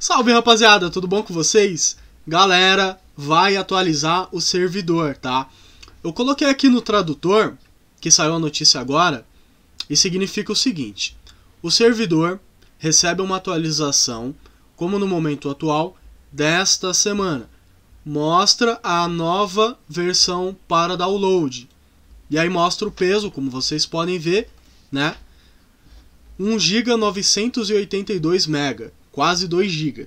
Salve rapaziada, tudo bom com vocês? Galera, vai atualizar o servidor, tá? Eu coloquei aqui no tradutor, que saiu a notícia agora, e significa o seguinte: o servidor recebe uma atualização, como no momento atual, desta semana. Mostra a nova versão para download. E aí mostra o peso, como vocês podem ver, né? 1 GB 982 MB quase 2 GB.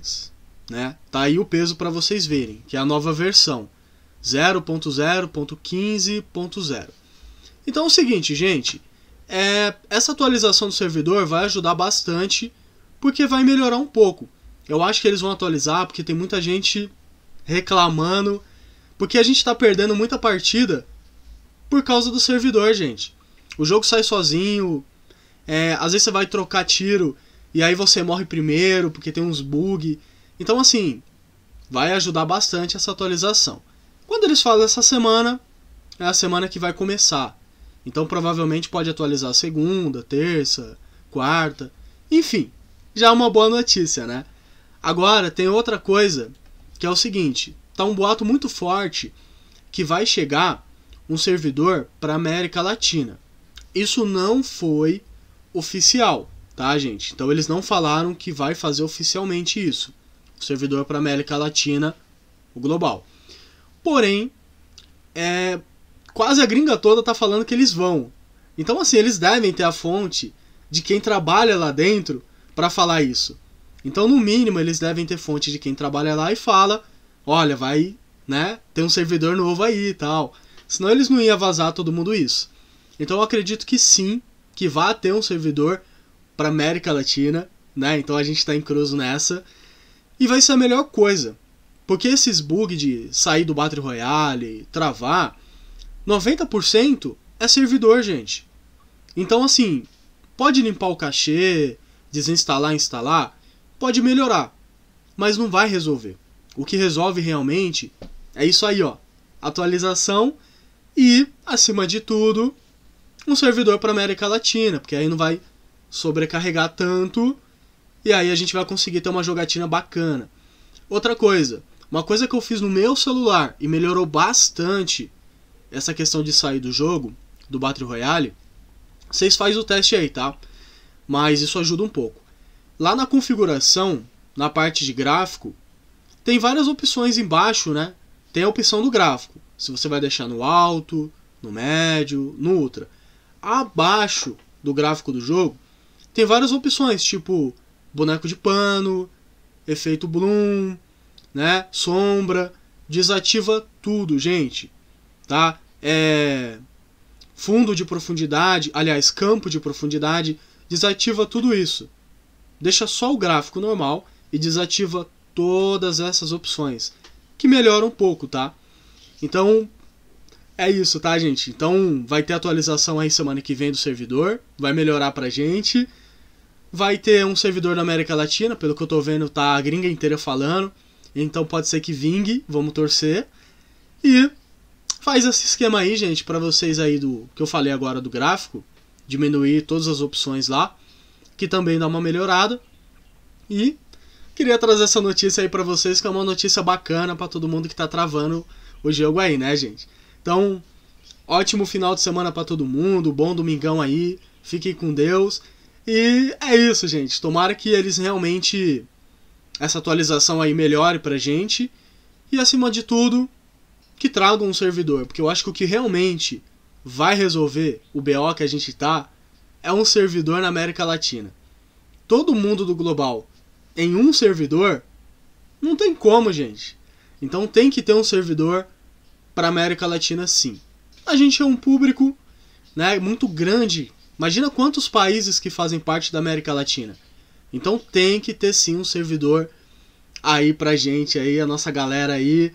Né? Tá aí o peso para vocês verem, que é a nova versão 0.0.15.0. Então é o seguinte, gente, é, essa atualização do servidor vai ajudar bastante, porque vai melhorar um pouco. Eu acho que eles vão atualizar, porque tem muita gente reclamando, porque a gente está perdendo muita partida por causa do servidor, gente. O jogo sai sozinho, é, às vezes você vai trocar tiro e aí você morre primeiro porque tem uns bug. Então assim, vai ajudar bastante essa atualização. Quando eles falam essa semana, é a semana que vai começar. Então provavelmente pode atualizar segunda, terça, quarta, enfim, já é uma boa notícia, né? Agora tem outra coisa que é o seguinte, tá um boato muito forte que vai chegar um servidor para América Latina. Isso não foi oficial, tá, gente? Então eles não falaram que vai fazer oficialmente isso. O servidor para América Latina, o global. Porém, é, quase a gringa toda tá falando que eles vão. Então assim, eles devem ter a fonte de quem trabalha lá dentro para falar isso. Então, no mínimo, eles devem ter fonte de quem trabalha lá e fala: "Olha, vai, né? Tem um servidor novo aí e tal". Senão eles não iam vazar todo mundo isso. Então, eu acredito que sim, que vá ter um servidor para América Latina, né? Então a gente está em cruzo nessa. E vai ser a melhor coisa. Porque esses bugs de sair do Battle Royale, travar, 90% é servidor, gente. Então, assim, pode limpar o cachê, desinstalar, instalar, pode melhorar, mas não vai resolver. O que resolve realmente é isso aí, ó, atualização e, acima de tudo, um servidor para América Latina, porque aí não vai sobrecarregar tanto e aí a gente vai conseguir ter uma jogatina bacana. Outra coisa, uma coisa que eu fiz no meu celular e melhorou bastante essa questão de sair do jogo, do Battle Royale, vocês fazem o teste aí, tá? Mas isso ajuda um pouco. Lá na configuração, na parte de gráfico, tem várias opções embaixo, né? Tem a opção do gráfico, se você vai deixar no alto, no médio, no ultra. Abaixo do gráfico do jogo, tem várias opções, tipo boneco de pano, efeito bloom, né? Sombra, desativa tudo, gente, tá? É fundo de profundidade, aliás, campo de profundidade, desativa tudo isso. Deixa só o gráfico normal e desativa todas essas opções, que melhora um pouco, tá? Então, é isso, tá, gente? Então, vai ter atualização aí semana que vem do servidor, vai melhorar pra gente. Vai ter um servidor na América Latina, pelo que eu tô vendo, tá a gringa inteira falando. Então pode ser que vingue, vamos torcer. E faz esse esquema aí, gente, para vocês aí do que eu falei agora do gráfico, diminuir todas as opções lá, que também dá uma melhorada. E queria trazer essa notícia aí para vocês, que é uma notícia bacana para todo mundo que tá travando o jogo aí, né, gente? Então, ótimo final de semana para todo mundo, bom domingão aí. Fiquem com Deus. E é isso, gente. Tomara que eles realmente. Essa atualização aí melhore pra gente. E acima de tudo, que tragam um servidor. Porque eu acho que o que realmente vai resolver o BO que a gente tá é um servidor na América Latina. Todo mundo do global em um servidor, não tem como, gente. Então tem que ter um servidor para América Latina sim. A gente é um público, né, muito grande Imagina quantos países que fazem parte da América Latina. Então tem que ter sim um servidor aí pra gente aí, a nossa galera aí,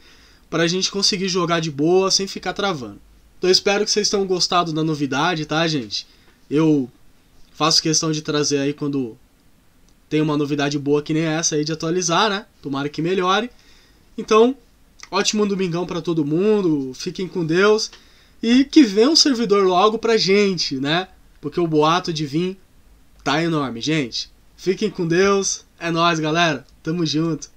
pra gente conseguir jogar de boa sem ficar travando. Então espero que vocês tenham gostado da novidade, tá, gente? Eu faço questão de trazer aí quando tem uma novidade boa que nem essa aí de atualizar, né? Tomara que melhore. Então, ótimo domingão para todo mundo, fiquem com Deus e que venha um servidor logo pra gente, né? porque o boato de vir tá enorme. Gente, fiquem com Deus. É nós, galera. Tamo junto.